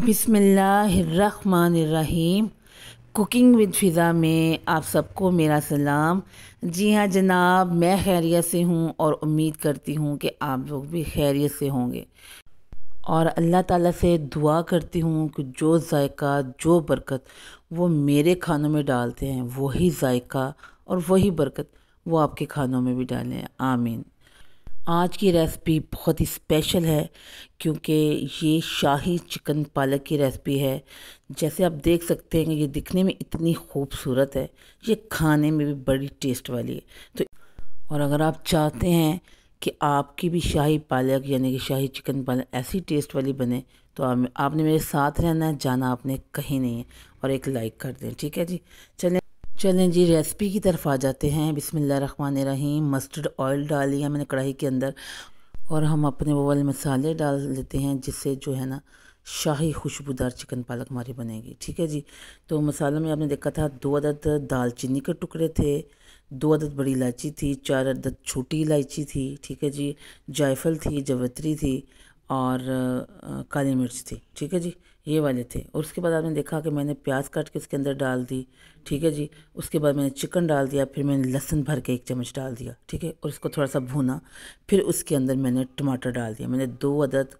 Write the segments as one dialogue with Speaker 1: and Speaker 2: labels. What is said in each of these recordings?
Speaker 1: बिसमीम cooking with फ़िज़ा में आप सबको मेरा सलाम जी हाँ जनाब मैं खैरियत से हूँ और उम्मीद करती हूँ कि आप लोग भी खैरियत से होंगे और अल्लाह ताला से दुआ करती हूँ कि जो जायका जो बरकत वो मेरे खानों में डालते हैं वही जायका और वही बरकत वो आपके खानों में भी डालें आमीन आज की रेसिपी बहुत ही स्पेशल है क्योंकि ये शाही चिकन पालक की रेसिपी है जैसे आप देख सकते हैं कि ये दिखने में इतनी खूबसूरत है ये खाने में भी बड़ी टेस्ट वाली है तो और अगर आप चाहते हैं कि आपकी भी शाही पालक यानी कि शाही चिकन पालक ऐसी टेस्ट वाली बने तो आप, आपने मेरे साथ रहना है जाना आपने कहीं नहीं है और एक लाइक कर दें ठीक है जी चलें चलें जी रेसिपी की तरफ आ जाते हैं बिसमान रहीम मस्टर्ड ऑयल डाल लिया मैंने कढ़ाई के अंदर और हम अपने वो वाले मसाले डाल लेते हैं जिससे जो है ना शाही खुशबूदार चिकन पालक हमारी बनेगी ठीक है जी तो मसालों में आपने देखा था दो अदद दालचीनी के टुकड़े थे दो अदद बड़ी इलायची थी चार अदद छोटी इलायची थी ठीक है जी जायफल थी जवतरी थी और काली मिर्च थी ठीक है जी ये वाले थे और उसके बाद आपने देखा कि मैंने प्याज काट के उसके अंदर डाल दी ठीक है जी उसके बाद मैंने चिकन डाल दिया फिर मैंने लहसुन भर के एक चम्मच डाल दिया ठीक है और इसको थोड़ा सा भूना फिर उसके अंदर मैंने टमाटर डाल दिया मैंने दो अदद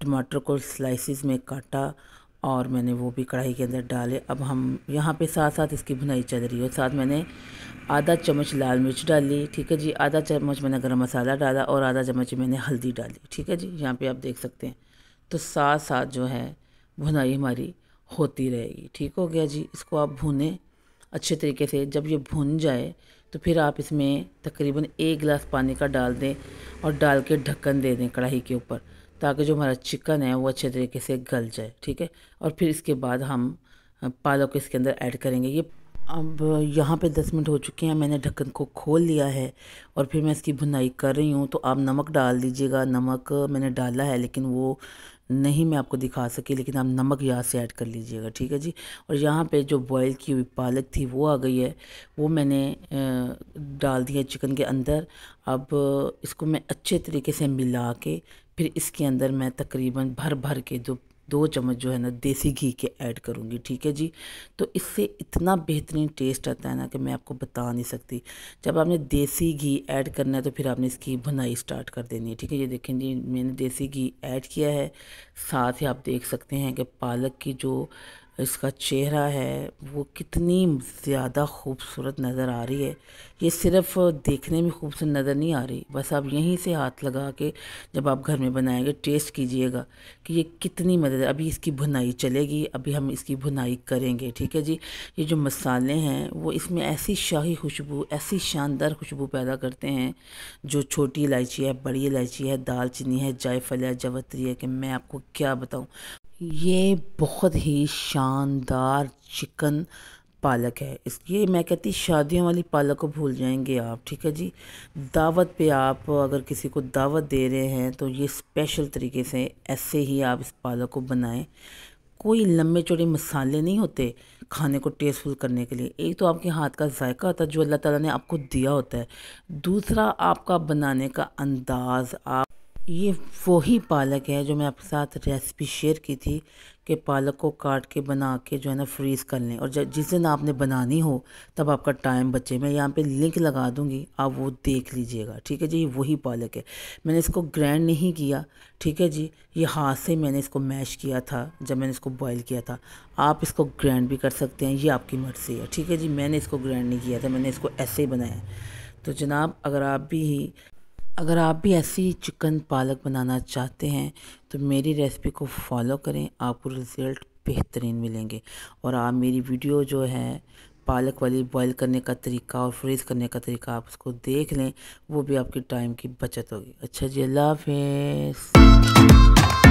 Speaker 1: टमाटर को स्लाइसिस में काटा और मैंने वो भी कढ़ाई के अंदर डाले अब हम यहाँ पे साथ साथ इसकी भुनाई चल रही है साथ मैंने आधा चम्मच लाल मिर्च डाली ठीक है जी आधा चम्मच मैंने गरम मसाला डाला और आधा चम्मच मैंने हल्दी डाली ठीक है जी यहाँ पे आप देख सकते हैं तो साथ साथ जो है भुनाई हमारी होती रहेगी ठीक हो गया जी इसको आप भुनें अच्छे तरीके से जब ये भुन जाए तो फिर आप इसमें तकरीबन एक गिलास पानी का डाल दें और डाल के ढक्कन दे दें कढ़ाई के ऊपर ताकि जो हमारा चिकन है वो अच्छे तरीके से गल जाए ठीक है और फिर इसके बाद हम पालक इसके अंदर ऐड करेंगे ये अब यहाँ पे दस मिनट हो चुके हैं मैंने ढक्कन को खोल लिया है और फिर मैं इसकी भुनाई कर रही हूँ तो आप नमक डाल दीजिएगा नमक मैंने डाला है लेकिन वो नहीं मैं आपको दिखा सकी लेकिन आप नमक यहाँ से ऐड कर लीजिएगा ठीक है जी और यहाँ पे जो बॉईल की हुई पालक थी वो आ गई है वो मैंने डाल दिया चिकन के अंदर अब इसको मैं अच्छे तरीके से मिला के फिर इसके अंदर मैं तकरीबन भर भर के जो दो चम्मच जो है ना देसी घी के ऐड करूँगी ठीक है जी तो इससे इतना बेहतरीन टेस्ट आता है ना कि मैं आपको बता नहीं सकती जब आपने देसी घी ऐड करना है तो फिर आपने इसकी बुनाई स्टार्ट कर देनी है ठीक है ये देखें जी मैंने देसी घी ऐड किया है साथ ही आप देख सकते हैं कि पालक की जो इसका चेहरा है वो कितनी ज़्यादा खूबसूरत नज़र आ रही है ये सिर्फ देखने में खूबसूरत नज़र नहीं आ रही बस आप यहीं से हाथ लगा के जब आप घर में बनाएंगे टेस्ट कीजिएगा कि ये कितनी मदद अभी इसकी भुनाई चलेगी अभी हम इसकी भुनाई करेंगे ठीक है जी ये जो मसाले हैं वो इसमें ऐसी शाही खुशबू ऐसी शानदार खुशबू पैदा करते हैं जो छोटी इलायची है बड़ी इलायची है दालचीनी है जायफल है जवतरी है कि मैं आपको क्या बताऊँ ये बहुत ही शानदार चिकन पालक है इस ये मैं कहती शादियों वाली पालक को भूल जाएंगे आप ठीक है जी दावत पे आप अगर किसी को दावत दे रहे हैं तो ये स्पेशल तरीके से ऐसे ही आप इस पालक को बनाएं कोई लम्बे चौड़े मसाले नहीं होते खाने को टेस्टफुल करने के लिए एक तो आपके हाथ का जायका होता है जो अल्लाह ताला ने आपको दिया होता है दूसरा आपका बनाने का अंदाज़ आप ये वही पालक है जो मैं आपके साथ रेसिपी शेयर की थी कि पालक को काट के बना के जो है ना फ्रीज़ कर लें और जिस दिन आपने बनानी हो तब आपका टाइम बचे मैं यहाँ पे लिंक लगा दूँगी आप वो देख लीजिएगा ठीक है जी ये वही पालक है मैंने इसको ग्रैंड नहीं किया ठीक है जी ये हाथ से मैंने इसको मैश किया था जब मैंने इसको बॉयल किया था आप इसको ग्रैंड भी कर सकते हैं ये आपकी मर्ज़ी है ठीक है जी मैंने इसको ग्रैंड नहीं किया था मैंने इसको ऐसे ही बनाया तो जनाब अगर आप भी अगर आप भी ऐसी चिकन पालक बनाना चाहते हैं तो मेरी रेसिपी को फॉलो करें आपको रिज़ल्ट बेहतरीन मिलेंगे और आप मेरी वीडियो जो है पालक वाली बॉईल करने का तरीका और फ्रीज़ करने का तरीका आप उसको देख लें वो भी आपके टाइम की बचत होगी अच्छा जी अल्लाह हाफ